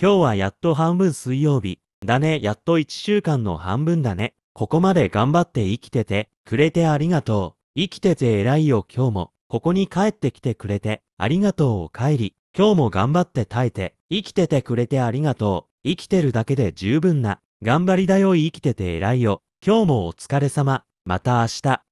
今日はやっと半分水曜日。だね、やっと一週間の半分だね。ここまで頑張って生きてて、くれてありがとう。生きてて偉いよ今日も。ここに帰ってきてくれて、ありがとうお帰り。今日も頑張って耐えて、生きててくれてありがとう。生きてるだけで十分な。頑張りだよ生きてて偉いよ。今日もお疲れ様。また明日。